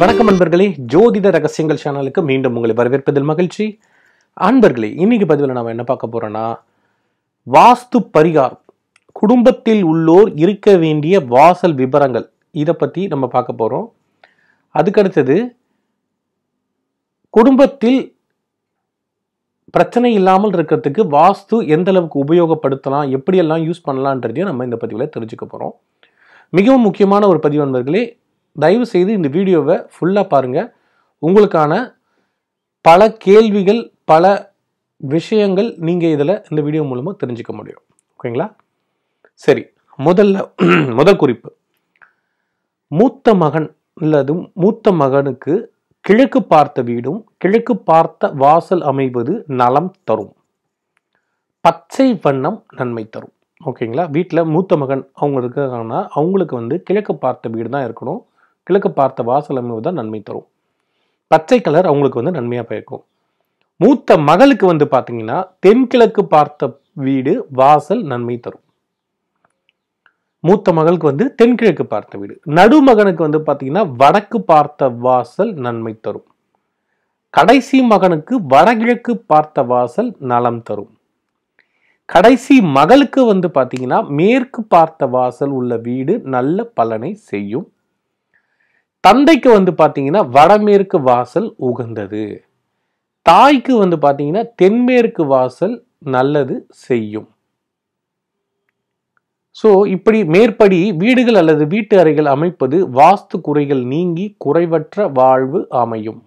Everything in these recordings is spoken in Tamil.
வணக்கம் அன்பர்களே ஜோதிட ரகசியங்கள் சேனலுக்கு மீண்டும் உங்களை வரவேற்பதில் மகிழ்ச்சி அன்பர்களே இன்னைக்கு பதிவில் நாம் என்ன பார்க்க போறோம்னா வாஸ்து பரிகாரம் குடும்பத்தில் உள்ளோர் இருக்க வேண்டிய வாசல் விபரங்கள் இதை பற்றி நம்ம பார்க்க போகிறோம் அதுக்கடுத்தது குடும்பத்தில் பிரச்சனை இல்லாமல் இருக்கிறதுக்கு வாஸ்து எந்த அளவுக்கு உபயோகப்படுத்தலாம் எப்படியெல்லாம் யூஸ் பண்ணலான்றதையும் நம்ம இந்த பதிவில் தெரிஞ்சுக்க போகிறோம் மிகவும் முக்கியமான ஒரு பதிவு நண்பர்களே தயவு செய்து இந்த வீடியோவை ஃபுல்லாக பாருங்கள் உங்களுக்கான பல கேள்விகள் பல விஷயங்கள் நீங்கள் இதில் இந்த வீடியோ மூலமாக தெரிஞ்சுக்க முடியும் ஓகேங்களா சரி முதல்ல முதல் குறிப்பு மூத்த மகன் அல்லது மூத்த மகனுக்கு கிழக்கு பார்த்த வீடும் கிழக்கு பார்த்த வாசல் அமைவது நலம் தரும் பச்சை வண்ணம் நன்மை தரும் ஓகேங்களா வீட்டில் மூத்த மகன் அவங்க இருக்காங்கன்னா அவங்களுக்கு வந்து கிழக்கு பார்த்த வீடு தான் இருக்கணும் கிழக்கு பார்த்த வாசல் தான் நன்மை தரும் பச்சை கலர் அவங்களுக்கு வந்து நன்மையாக பயக்கும் மூத்த மகளுக்கு வந்து பார்த்தீங்கன்னா தென்கிழக்கு பார்த்த வீடு வாசல் நன்மை தரும் மூத்த மகளுக்கு வந்து தென்கிழக்கு பார்த்த வீடு நடுமகனுக்கு வந்து பார்த்தீங்கன்னா வடக்கு பார்த்த வாசல் நன்மை தரும் கடைசி மகனுக்கு வடகிழக்கு பார்த்த வாசல் நலம் தரும் கடைசி மகளுக்கு வந்து பார்த்தீங்கன்னா மேற்கு பார்த்த வாசல் உள்ள வீடு நல்ல பலனை செய்யும் தந்தைக்கு வந்து பார்த்தீங்கன்னா வடமேற்கு வாசல் உகந்தது தாய்க்கு வந்து பார்த்தீங்கன்னா தென்மேற்கு வாசல் நல்லது செய்யும் ஸோ இப்படி மேற்படி வீடுகள் அல்லது வீட்டு அறைகள் அமைப்பது வாஸ்து குறைகள் நீங்கி குறைவற்ற வாழ்வு அமையும்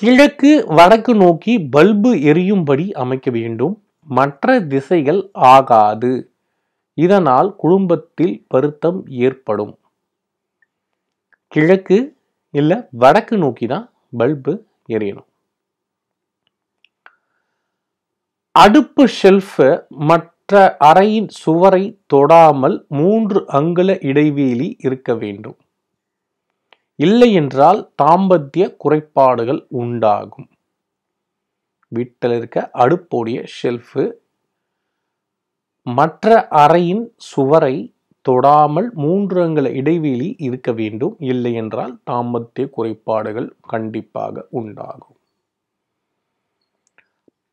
கிழக்கு வடக்கு நோக்கி பல்பு எரியும்படி அமைக்க வேண்டும் மற்ற திசைகள் ஆகாது இதனால் குடும்பத்தில் வருத்தம் ஏற்படும் கிழக்கு இல்லை வடக்கு நோக்கி தான் பல்பு எரியணும் அடுப்பு ஷெல்ஃபு மற்ற அறையின் சுவரை தொடாமல் மூன்று அங்குல இடைவெளி இருக்க வேண்டும் இல்லை என்றால் தாம்பத்திய குறைபாடுகள் உண்டாகும் வீட்டில் இருக்க அடுப்போடைய ஷெல்ஃபு மற்ற அறையின் சுவரை தொடாமல் மூன்று அங்கல இடைவெளி இருக்க வேண்டும் இல்லை என்றால் தாமத்திய குறைபாடுகள் கண்டிப்பாக உண்டாகும்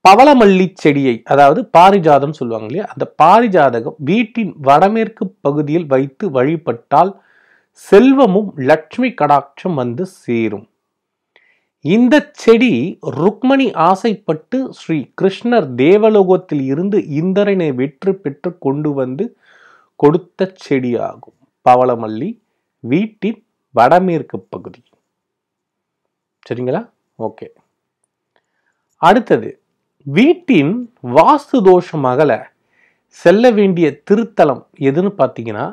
பவளமல்லி செடியை அதாவது பாரிஜாதம் சொல்லுவாங்க இல்லையா அந்த பாரிஜாதகம் வீட்டின் வடமேற்கு பகுதியில் வைத்து வழிபட்டால் செல்வமும் லட்சுமி கடாட்சம் வந்து சேரும் இந்த செடி ருக்மணி ஆசைப்பட்டு ஸ்ரீ கிருஷ்ணர் தேவலோகத்தில் இருந்து இந்திரனை வெற்றி பெற்று கொண்டு வந்து கொடுத்த செடியாகும் பவளமல்லி வீட்டின் வடமேற்கு பகுதி சரிங்களா ஓகே அடுத்தது வீட்டின் வாஸ்து தோஷம் அகல செல்ல வேண்டிய திருத்தலம் எதுன்னு பார்த்தீங்கன்னா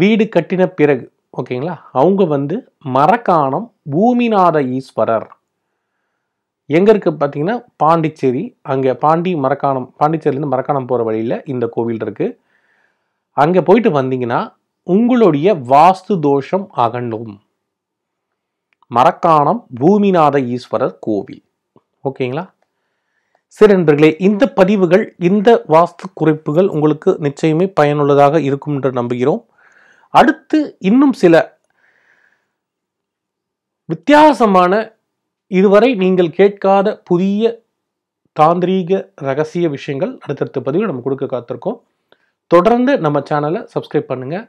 வீடு கட்டின பிறகு ஓகேங்களா அவங்க வந்து மரக்காணம் பூமிநாத ஈஸ்வரர் எங்கே இருக்குது பார்த்தீங்கன்னா பாண்டிச்சேரி அங்கே பாண்டி மரக்காணம் பாண்டிச்சேரியிலேருந்து மரக்காணம் போகிற வழியில் இந்த கோவில் இருக்குது அங்கே போயிட்டு வந்தீங்கன்னா உங்களுடைய வாஸ்து தோஷம் அகண்டும் மரக்காணம் பூமிநாத ஈஸ்வரர் கோவில் ஓகேங்களா சரி நண்பர்களே இந்த பதிவுகள் இந்த வாஸ்து குறிப்புகள் உங்களுக்கு நிச்சயமே பயனுள்ளதாக இருக்கும் என்று நம்புகிறோம் அடுத்து இன்னும் சில வித்தியாசமான இதுவரை நீங்கள் கேட்காத புதிய தாந்திரீக ரகசிய விஷயங்கள் அடுத்தடுத்த பதிவு நம்ம கொடுக்க காத்திருக்கோம் தொடர்ந்து நம்ம சேனலை சப்ஸ்கிரைப் பண்ணுங்கள்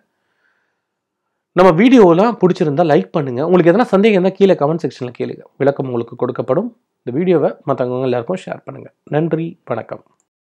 நம்ம வீடியோலாம் பிடிச்சிருந்தா லைக் பண்ணுங்கள் உங்களுக்கு எதனா சந்தேகம் இருந்தால் கீழே கமெண்ட் செக்ஷனில் கேளுங்க விளக்கம் உங்களுக்கு கொடுக்கப்படும் இந்த வீடியோவை மற்றவங்க எல்லாருக்கும் ஷேர் பண்ணுங்கள் நன்றி வணக்கம்